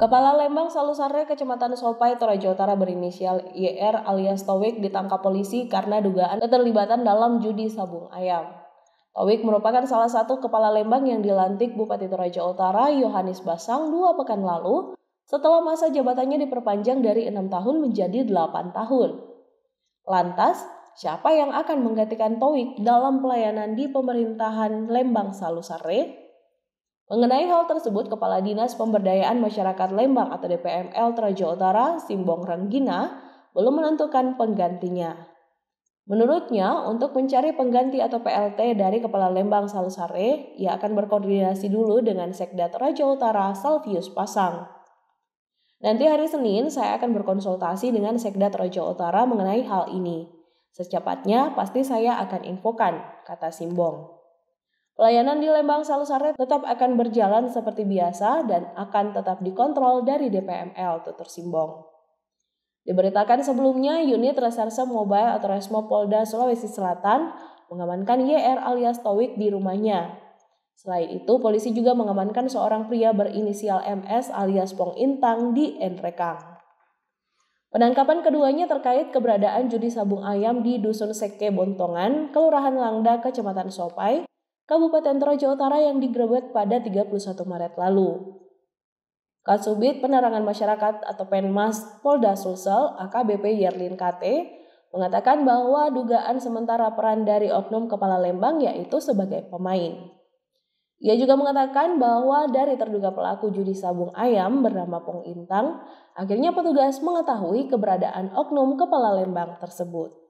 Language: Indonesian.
Kepala Lembang Salusare Kecamatan Sopai Toraja Utara berinisial YR alias Towik ditangkap polisi karena dugaan keterlibatan dalam judi sabung ayam. Towik merupakan salah satu kepala Lembang yang dilantik Bupati Toraja Utara Yohanes Basang dua pekan lalu setelah masa jabatannya diperpanjang dari enam tahun menjadi delapan tahun. Lantas, siapa yang akan menggantikan Towik dalam pelayanan di pemerintahan Lembang Salusare? Mengenai hal tersebut, Kepala Dinas Pemberdayaan Masyarakat Lembang atau DPML Toraja Utara, Simbong Renggina, belum menentukan penggantinya. Menurutnya, untuk mencari pengganti atau PLT dari Kepala Lembang Salusare, ia akan berkoordinasi dulu dengan Sekda Toraja Utara, Salvius Pasang. Nanti hari Senin, saya akan berkonsultasi dengan Sekda Toraja Utara mengenai hal ini. Secepatnya, pasti saya akan infokan, kata Simbong. Pelayanan di Lembang Salusaret tetap akan berjalan seperti biasa dan akan tetap dikontrol dari DPML, tutur Simbong. Diberitakan sebelumnya, unit reserse mobile atau Resmo Polda Sulawesi Selatan mengamankan YR alias Towik di rumahnya. Selain itu, polisi juga mengamankan seorang pria berinisial MS alias Pong Intang di Enrekang. Penangkapan keduanya terkait keberadaan judi sabung ayam di Dusun Seke Bontongan, Kelurahan Langda, Kecamatan Sopai, Kabupaten Toraja Utara yang digrebek pada 31 Maret lalu. Kasubit Penerangan Masyarakat atau Penmas Polda Sulsel AKBP Yerlin KT mengatakan bahwa dugaan sementara peran dari oknum kepala Lembang yaitu sebagai pemain. Ia juga mengatakan bahwa dari terduga pelaku judi sabung ayam bernama Pong Intang, akhirnya petugas mengetahui keberadaan oknum kepala Lembang tersebut.